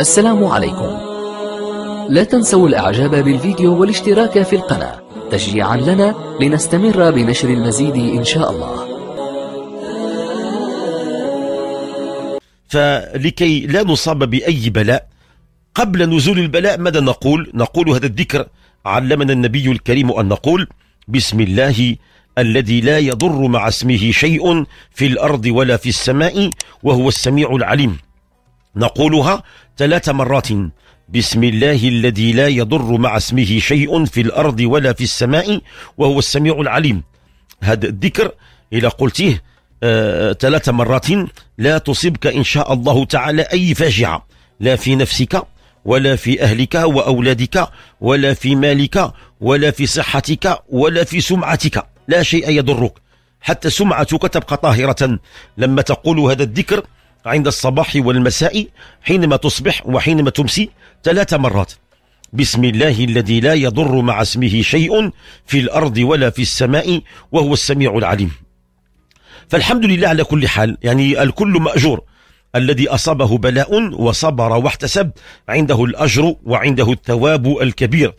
السلام عليكم لا تنسوا الاعجاب بالفيديو والاشتراك في القناة تشجيعا لنا لنستمر بنشر المزيد ان شاء الله فلكي لا نصاب باي بلاء قبل نزول البلاء ماذا نقول نقول هذا الذكر علمنا النبي الكريم ان نقول بسم الله الذي لا يضر مع اسمه شيء في الارض ولا في السماء وهو السميع العليم نقولها ثلاث مرات بسم الله الذي لا يضر مع اسمه شيء في الأرض ولا في السماء وهو السميع العليم هذا الذكر إذا قلتيه آه ثلاث مرات لا تصبك إن شاء الله تعالى أي فاجعة لا في نفسك ولا في أهلك وأولادك ولا في مالك ولا في صحتك ولا في سمعتك لا شيء يضرك حتى سمعتك تبقى طاهرة لما تقول هذا الذكر عند الصباح والمساء حينما تصبح وحينما تمسي ثلاث مرات بسم الله الذي لا يضر مع اسمه شيء في الأرض ولا في السماء وهو السميع العليم فالحمد لله على كل حال يعني الكل مأجور الذي أصابه بلاء وصبر واحتسب عنده الأجر وعنده الثواب الكبير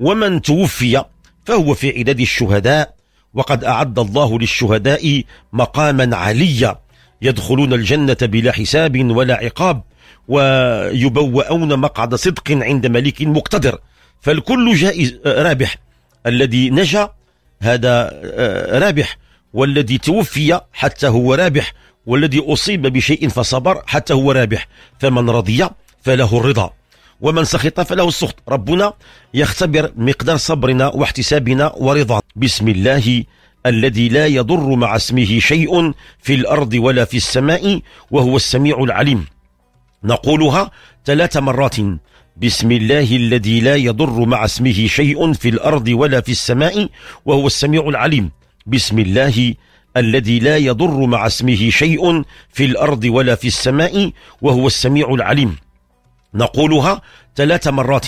ومن توفي فهو في عداد الشهداء وقد أعد الله للشهداء مقاما عليا يدخلون الجنة بلا حساب ولا عقاب ويبوؤون مقعد صدق عند ملك مقتدر فالكل جائز آه، رابح الذي نجا هذا آه، رابح والذي توفي حتى هو رابح والذي أصيب بشيء فصبر حتى هو رابح فمن رضي فله الرضا ومن سخط فله السخط ربنا يختبر مقدار صبرنا واحتسابنا ورضا بسم الله الذي لا يضر مع اسمه شيء في الأرض ولا في السماء وهو السميع العليم نقولها ثلاث مرات بسم الله الذي لا يضر مع اسمه شيء في الأرض ولا في السماء وهو السميع العليم بسم الله الذي لا يضر مع اسمه شيء في الأرض ولا في السماء وهو السميع العليم نقولها ثلاث مرات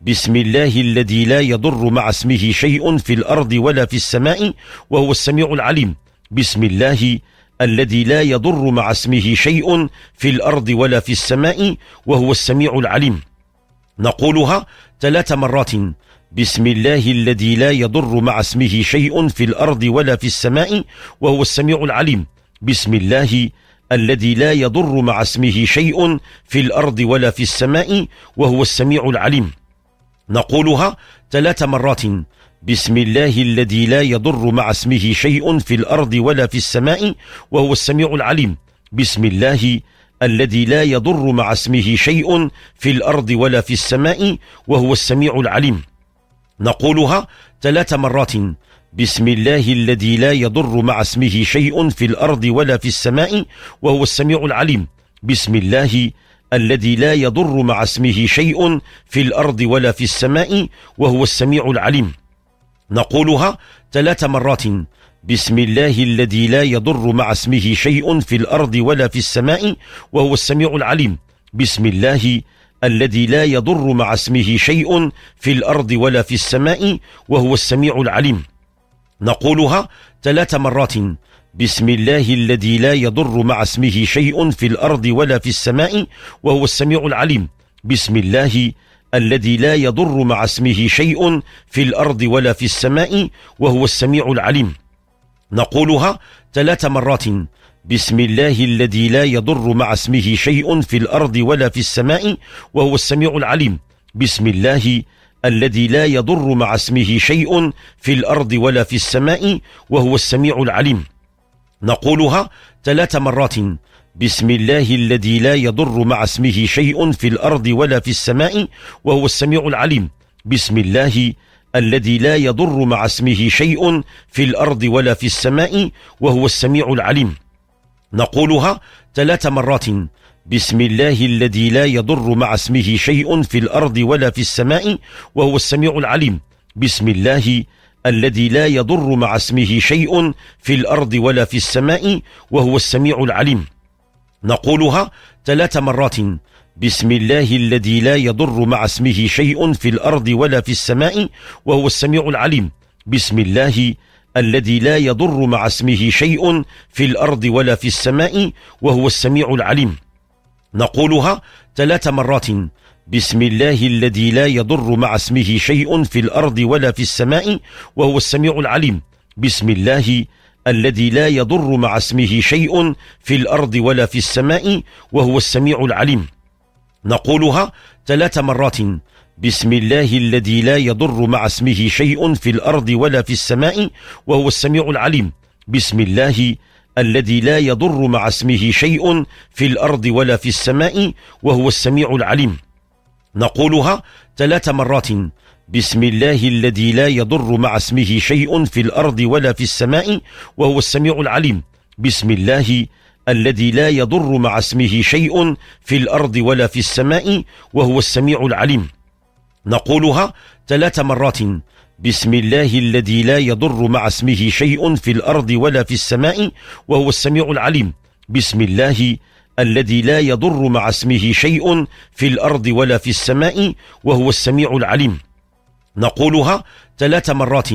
بسم الله الذي لا يضر مع اسمه شيء في الأرض ولا في السماء وهو السميع العليم بسم الله الذي لا يضر مع اسمه شيء في الأرض ولا في السماء وهو السميع العليم نقولها ثلاث مرات بسم الله الذي لا يضر مع اسمه شيء في الأرض ولا في السماء وهو السميع العليم بسم الله الذي لا يضر مع اسمه شيء في الأرض ولا في السماء وهو السميع العليم نقولها ثلاث مرات بسم الله الذي لا يضر مع اسمه شيء في الأرض ولا في السماء وهو السميع العليم بسم الله الذي لا يضر مع اسمه شيء في الأرض ولا في السماء وهو السميع العليم نقولها ثلاث مرات بسم الله الذي لا يضر مع اسمه شيء في الأرض ولا في السماء وهو السميع العليم بسم الله الذي لا يضر مع اسمه شيء في الأرض ولا في السماء وهو السميع العليم نقولها ثلاث مرات بسم الله الذي لا يضر مع اسمه شيء في الأرض ولا في السماء وهو السميع العليم بسم الله الذي لا يضر مع اسمه شيء في الأرض ولا في السماء وهو السميع العليم نقولها ثلاث مرات بسم الله الذي لا يضر مع اسمه شيء في الأرض ولا في السماء وهو السميع العليم بسم الله الذي لا يضر مع اسمه شيء في الأرض ولا في السماء وهو السميع العليم نقولها ثلاث مرات بسم الله الذي لا يضر مع اسمه شيء في الأرض ولا في السماء وهو السميع العليم بسم الله الذي لا يضر مع اسمه شيء في الأرض ولا في السماء وهو السميع العليم نقولها ثلاث مرات بسم الله الذي لا يضر مع اسمه شيء في الأرض ولا في السماء وهو السميع العليم بسم الله الذي لا يضر مع اسمه شيء في الأرض ولا في السماء وهو السميع العليم نقولها ثلاث مرات بسم الله الذي لا يضر مع اسمه شيء في الأرض ولا في السماء وهو السميع العليم بسم الله الذي لا يضر مع اسمه شيء في الأرض ولا في السماء وهو السميع العليم نقولها ثلاث مرات بسم الله الذي لا يضر مع اسمه شيء في الأرض ولا في السماء وهو السميع العليم بسم الله الذي لا يضر مع اسمه شيء في الأرض ولا في السماء وهو السميع العليم نقولها ثلاث مرات بسم الله الذي لا يضر مع اسمه شيء في الأرض ولا في السماء وهو السميع العليم بسم الله الذي لا يضر مع اسمه شيء في الأرض ولا في السماء وهو السميع العليم نقولها ثلاث مرات بسم الله الذي لا يضر مع اسمه شيء في الأرض ولا في السماء وهو السميع العليم بسم الله الذي لا يضر مع اسمه شيء في الأرض ولا في السماء وهو السميع العليم نقولها ثلاث مرات بسم الله الذي لا يضر مع اسمه شيء في الأرض ولا في السماء وهو السميع العليم بسم الله الذي لا يضر مع اسمه شيء في الأرض ولا في السماء وهو السميع العليم نقولها ثلاث مرات بسم الله الذي لا يضر مع اسمه شيء في الأرض ولا في السماء وهو السميع العليم بسم الله الذي لا يضر مع اسمه شيء في الأرض ولا في السماء وهو السميع العليم نقولها ثلاث مرات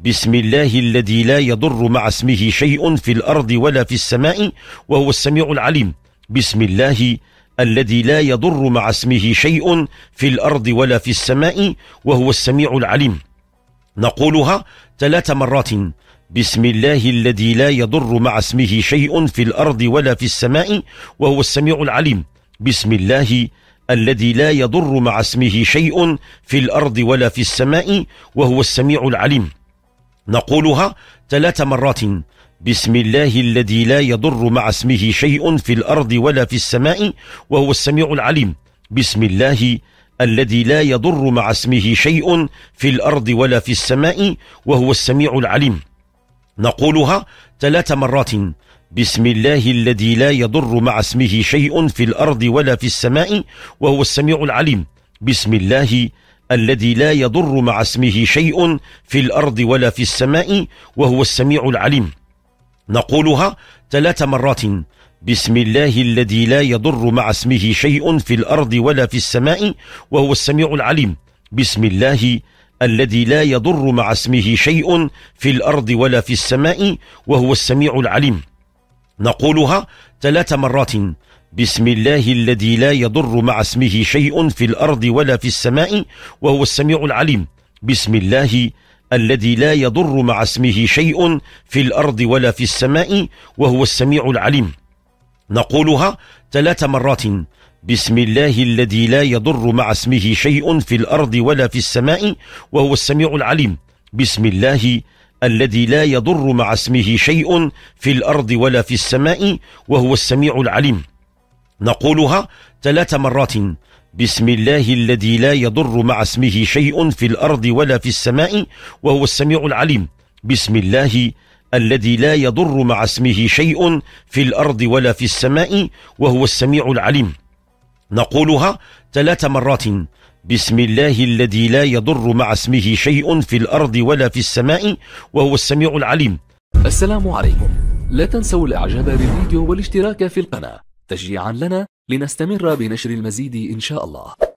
بسم الله الذي لا يضر مع اسمه شيء في الأرض ولا في السماء وهو السميع العليم بسم الله الذي لا يضر مع اسمه شيء في الأرض ولا في السماء وهو السميع العليم نقولها ثلاث مرات بسم الله الذي لا يضر مع اسمه شيء في الأرض ولا في السماء وهو السميع العليم بسم الله الذي لا يضر مع اسمه شيء في الأرض ولا في السماء وهو السميع العليم نقولها ثلاث مرات بسم الله الذي لا يضر مع اسمه شيء في الأرض ولا في السماء وهو السميع العليم بسم الله الذي لا يضر مع اسمه شيء في الأرض ولا في السماء وهو السميع العليم نقولها ثلاث مرات بسم الله الذي لا يضر مع اسمه شيء في الأرض ولا في السماء وهو السميع العليم بسم الله الذي لا يضر مع اسمه شيء في الأرض ولا في السماء وهو السميع العليم نقولها ثلاث مرات بسم الله الذي لا يضر مع اسمه شيء في الأرض ولا في السماء وهو السميع العليم بسم الله الذي لا يضر مع اسمه شيء في الأرض ولا في السماء وهو السميع العليم نقولها ثلاث مرات بسم الله الذي لا يضر مع اسمه شيء في الأرض ولا في السماء وهو السميع العليم بسم الله الذي لا يضر مع اسمه شيء في الأرض ولا في السماء وهو السميع العليم نقولها ثلاث مرات بسم الله الذي لا يضر مع اسمه شيء في الأرض ولا في السماء وهو السميع العليم بسم الله الذي لا يضر مع اسمه شيء في الأرض ولا في السماء وهو السميع العليم نقولها ثلاث مرات بسم الله الذي لا يضر مع اسمه شيء في الأرض ولا في السماء وهو السميع العليم بسم الله الذي لا يضر مع اسمه شيء في الأرض ولا في السماء وهو السميع العليم نقولها ثلاث مرات بسم الله الذي لا يضر مع اسمه شيء في الأرض ولا في السماء وهو السميع العليم السلام عليكم لا تنسوا الإعجاب بالفيديو والاشتراك في القناة تشجيعا لنا لنستمر بنشر المزيد إن شاء الله